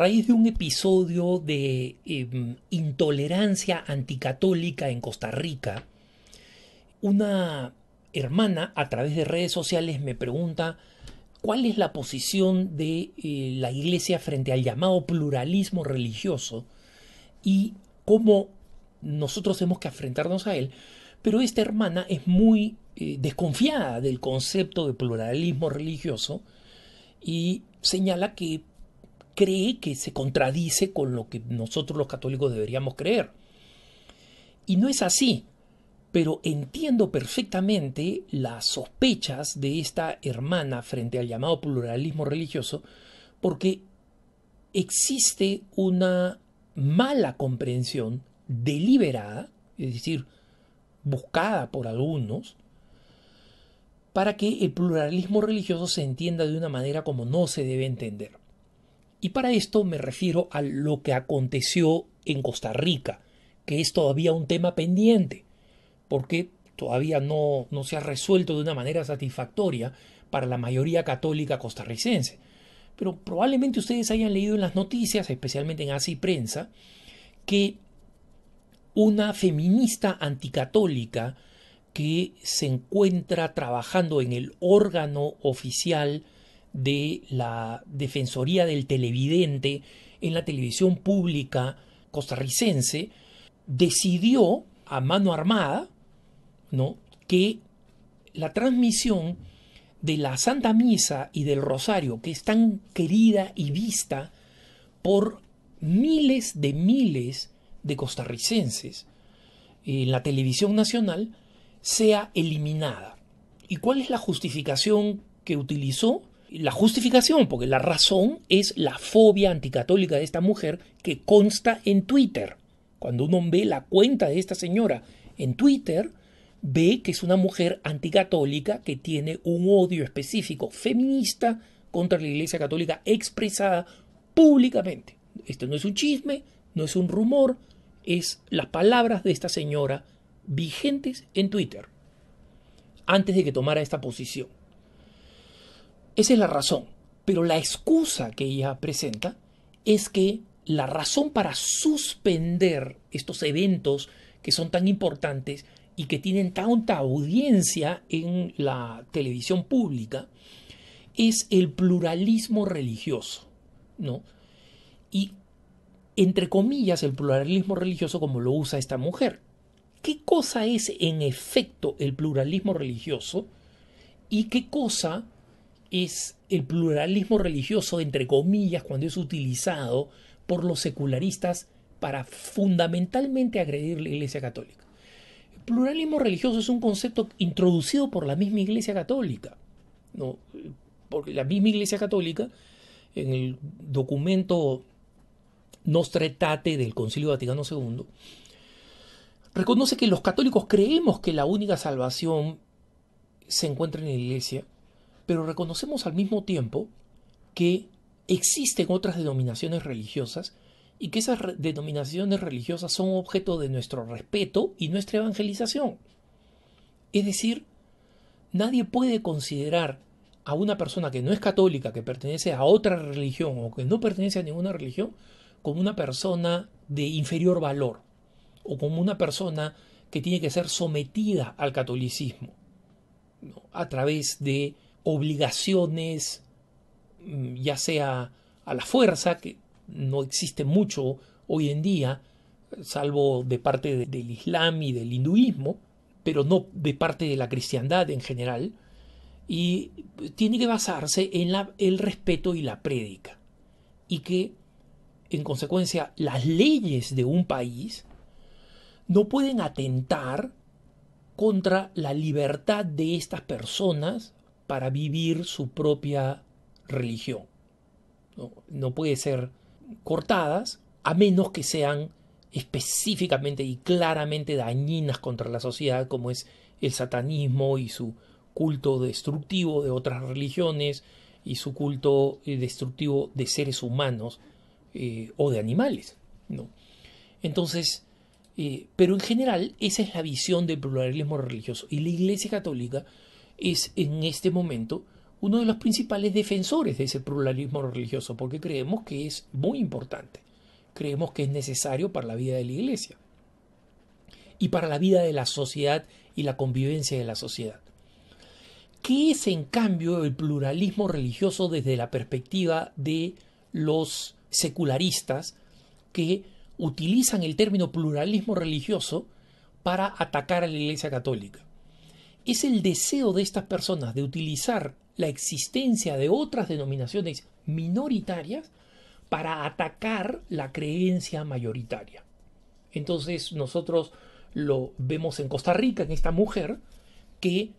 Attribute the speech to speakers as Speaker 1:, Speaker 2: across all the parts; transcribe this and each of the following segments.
Speaker 1: raíz de un episodio de em, intolerancia anticatólica en Costa Rica, una hermana a través de redes sociales me pregunta cuál es la posición de eh, la Iglesia frente al llamado pluralismo religioso y cómo nosotros tenemos que enfrentarnos a él. Pero esta hermana es muy eh, desconfiada del concepto de pluralismo religioso y señala que cree que se contradice con lo que nosotros los católicos deberíamos creer. Y no es así, pero entiendo perfectamente las sospechas de esta hermana frente al llamado pluralismo religioso, porque existe una mala comprensión deliberada, es decir, buscada por algunos, para que el pluralismo religioso se entienda de una manera como no se debe entender. Y para esto me refiero a lo que aconteció en Costa Rica, que es todavía un tema pendiente, porque todavía no, no se ha resuelto de una manera satisfactoria para la mayoría católica costarricense. Pero probablemente ustedes hayan leído en las noticias, especialmente en ACI Prensa, que una feminista anticatólica que se encuentra trabajando en el órgano oficial de la Defensoría del Televidente en la televisión pública costarricense, decidió a mano armada ¿no? que la transmisión de la Santa Misa y del Rosario, que es tan querida y vista por miles de miles de costarricenses en la televisión nacional, sea eliminada. ¿Y cuál es la justificación que utilizó? la justificación, porque la razón es la fobia anticatólica de esta mujer que consta en Twitter. Cuando uno ve la cuenta de esta señora en Twitter, ve que es una mujer anticatólica que tiene un odio específico feminista contra la Iglesia Católica expresada públicamente. Esto no es un chisme, no es un rumor, es las palabras de esta señora vigentes en Twitter antes de que tomara esta posición. Esa es la razón. Pero la excusa que ella presenta es que la razón para suspender estos eventos que son tan importantes y que tienen tanta audiencia en la televisión pública es el pluralismo religioso, ¿no? Y entre comillas el pluralismo religioso como lo usa esta mujer. ¿Qué cosa es en efecto el pluralismo religioso y qué cosa es el pluralismo religioso, entre comillas, cuando es utilizado por los secularistas para fundamentalmente agredir la Iglesia Católica. El pluralismo religioso es un concepto introducido por la misma Iglesia Católica. ¿no? Porque la misma Iglesia Católica, en el documento Aetate del Concilio Vaticano II, reconoce que los católicos creemos que la única salvación se encuentra en la Iglesia pero reconocemos al mismo tiempo que existen otras denominaciones religiosas y que esas denominaciones religiosas son objeto de nuestro respeto y nuestra evangelización. Es decir, nadie puede considerar a una persona que no es católica, que pertenece a otra religión o que no pertenece a ninguna religión, como una persona de inferior valor o como una persona que tiene que ser sometida al catolicismo a través de obligaciones, mm, ya sea a la fuerza, que no existe mucho hoy en día, salvo de parte del Islam y del hinduismo, pero no de parte de la cristiandad en general, y tiene que basarse en el respeto y la prédica, y que, en consecuencia, las leyes de un país no pueden atentar contra la libertad de estas personas para vivir su propia religión. No, puede ser cortadas a menos que sean específicamente y claramente dañinas contra la sociedad como es el satanismo y su culto destructivo de otras religiones y su culto eh, destructivo de seres humanos eh, o de animales. ¿no? Entonces, eh, pero en general esa es la visión del pluralismo religioso y la Iglesia Católica es en este momento uno de los principales defensores de ese pluralismo religioso, porque creemos que es muy importante, creemos que es necesario para la vida de la Iglesia y para la vida de la sociedad y la convivencia de la sociedad. ¿Qué es en cambio el pluralismo religioso desde la perspectiva de los secularistas que utilizan el término pluralismo religioso para atacar a la Iglesia Católica? es el deseo de estas personas de utilizar la existencia de otras denominaciones minoritarias para atacar la creencia mayoritaria. Entonces nosotros lo vemos en Costa Rica, en esta mujer, que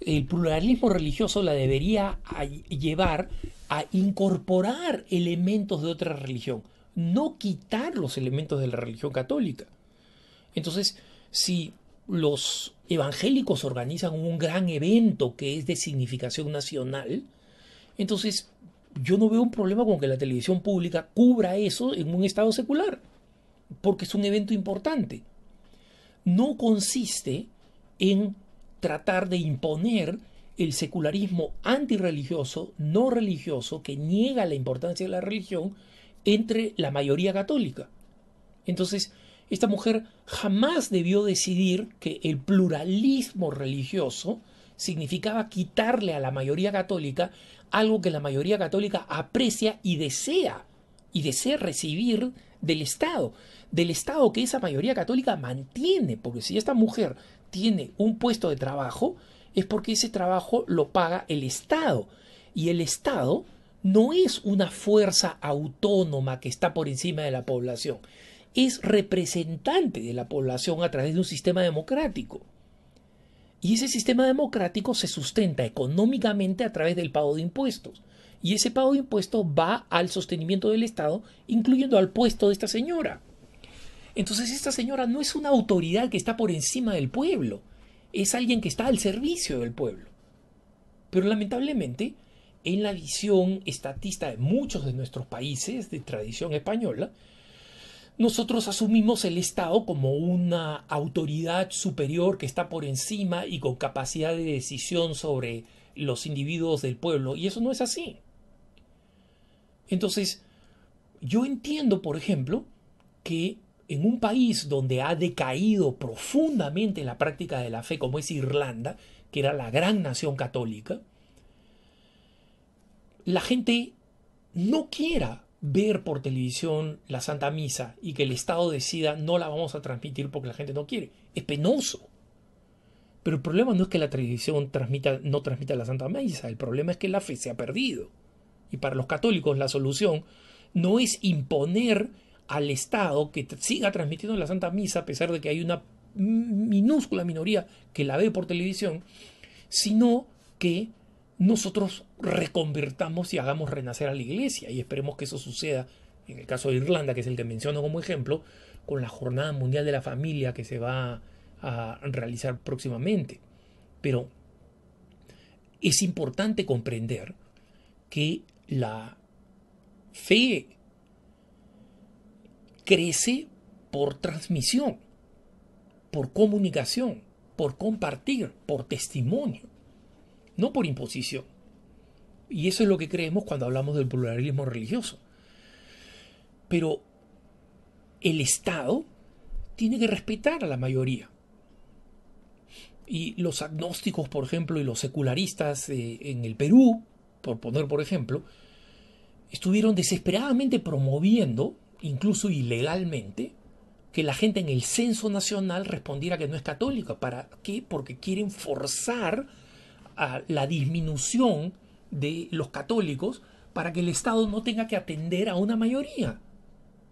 Speaker 1: el pluralismo religioso la debería llevar a incorporar elementos de otra religión, no quitar los elementos de la religión católica. Entonces, si los evangélicos organizan un gran evento que es de significación nacional, entonces yo no veo un problema con que la televisión pública cubra eso en un estado secular, porque es un evento importante. No consiste en tratar de imponer el secularismo antirreligioso, no religioso, que niega la importancia de la religión entre la mayoría católica. Entonces, esta mujer jamás debió decidir que el pluralismo religioso significaba quitarle a la mayoría católica algo que la mayoría católica aprecia y desea, y desea recibir del Estado, del Estado que esa mayoría católica mantiene, porque si esta mujer tiene un puesto de trabajo, es porque ese trabajo lo paga el Estado, y el Estado no es una fuerza autónoma que está por encima de la población, es representante de la población a través de un sistema democrático. Y ese sistema democrático se sustenta económicamente a través del pago de impuestos. Y ese pago de impuestos va al sostenimiento del Estado, incluyendo al puesto de esta señora. Entonces esta señora no es una autoridad que está por encima del pueblo, es alguien que está al servicio del pueblo. Pero lamentablemente, en la visión estatista de muchos de nuestros países de tradición española, nosotros asumimos el Estado como una autoridad superior que está por encima y con capacidad de decisión sobre los individuos del pueblo, y eso no es así. Entonces, yo entiendo, por ejemplo, que en un país donde ha decaído profundamente la práctica de la fe, como es Irlanda, que era la gran nación católica, la gente no quiera ver por televisión la Santa Misa y que el Estado decida no la vamos a transmitir porque la gente no quiere. Es penoso. Pero el problema no es que la televisión no transmita la Santa Misa, el problema es que la fe se ha perdido. Y para los católicos la solución no es imponer al Estado que siga transmitiendo la Santa Misa a pesar de que hay una minúscula minoría que la ve por televisión, sino que nosotros reconvertamos y hagamos renacer a la iglesia. Y esperemos que eso suceda, en el caso de Irlanda, que es el que menciono como ejemplo, con la Jornada Mundial de la Familia que se va a realizar próximamente. Pero es importante comprender que la fe crece por transmisión, por comunicación, por compartir, por testimonio no por imposición. Y eso es lo que creemos cuando hablamos del pluralismo religioso. Pero el Estado tiene que respetar a la mayoría. Y los agnósticos, por ejemplo, y los secularistas eh, en el Perú, por poner por ejemplo, estuvieron desesperadamente promoviendo, incluso ilegalmente, que la gente en el censo nacional respondiera que no es católica. ¿Para qué? Porque quieren forzar a la disminución de los católicos para que el Estado no tenga que atender a una mayoría.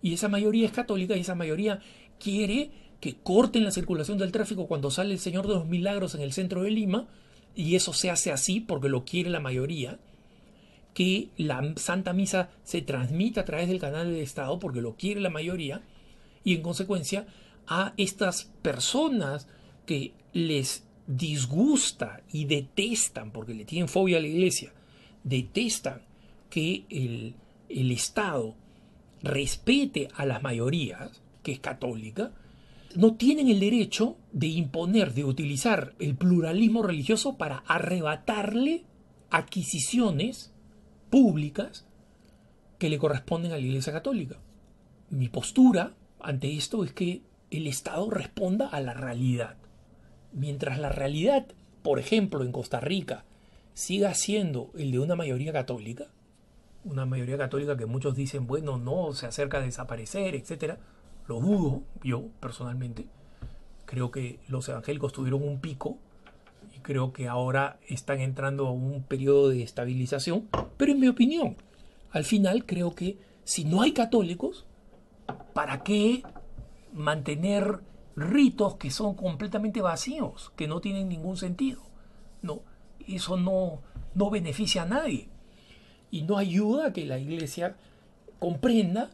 Speaker 1: Y esa mayoría es católica y esa mayoría quiere que corten la circulación del tráfico cuando sale el Señor de los Milagros en el centro de Lima, y eso se hace así porque lo quiere la mayoría, que la Santa Misa se transmita a través del canal del Estado porque lo quiere la mayoría, y en consecuencia a estas personas que les disgusta y detestan, porque le tienen fobia a la iglesia, detestan que el, Estado respete a las mayorías, que es católica, no tienen el derecho de imponer, de utilizar el pluralismo religioso para arrebatarle adquisiciones públicas que le corresponden a la Iglesia Católica. Mi postura ante esto es que el Estado responda a la realidad. Mientras la realidad, por ejemplo, en Costa Rica, siga siendo el de una mayoría católica, una mayoría católica que muchos dicen, bueno, no, se acerca a desaparecer, etcétera, lo dudo yo personalmente. Creo que los evangélicos tuvieron un pico y creo que ahora están entrando a un periodo de estabilización, pero en mi opinión, al final creo que si no hay católicos, ¿para qué mantener ritos que son completamente vacíos, que no tienen ningún sentido. No, eso no, no beneficia a nadie y no ayuda a que la iglesia comprenda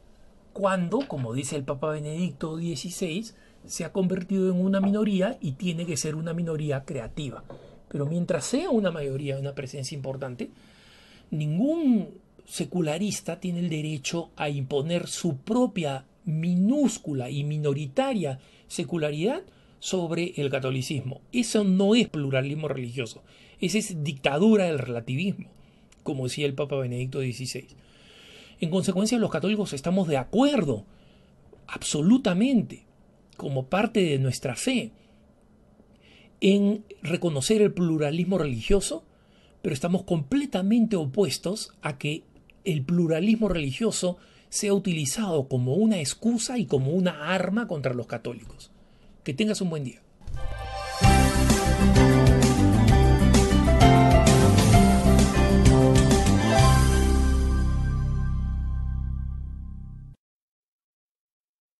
Speaker 1: cuando, como dice el Papa Benedicto XVI, se ha convertido en una minoría y tiene que ser una minoría creativa. Pero mientras sea una mayoría, una presencia importante, ningún secularista tiene el derecho a imponer su propia minúscula y minoritaria secularidad sobre el catolicismo. Eso no es pluralismo religioso, esa es dictadura del relativismo, como decía el Papa Benedicto XVI. En consecuencia, los católicos estamos de acuerdo, absolutamente, como parte de nuestra fe, en reconocer el pluralismo religioso, pero estamos completamente opuestos a que el pluralismo religioso sea utilizado como una excusa y como una arma contra los católicos. Que tengas un buen día.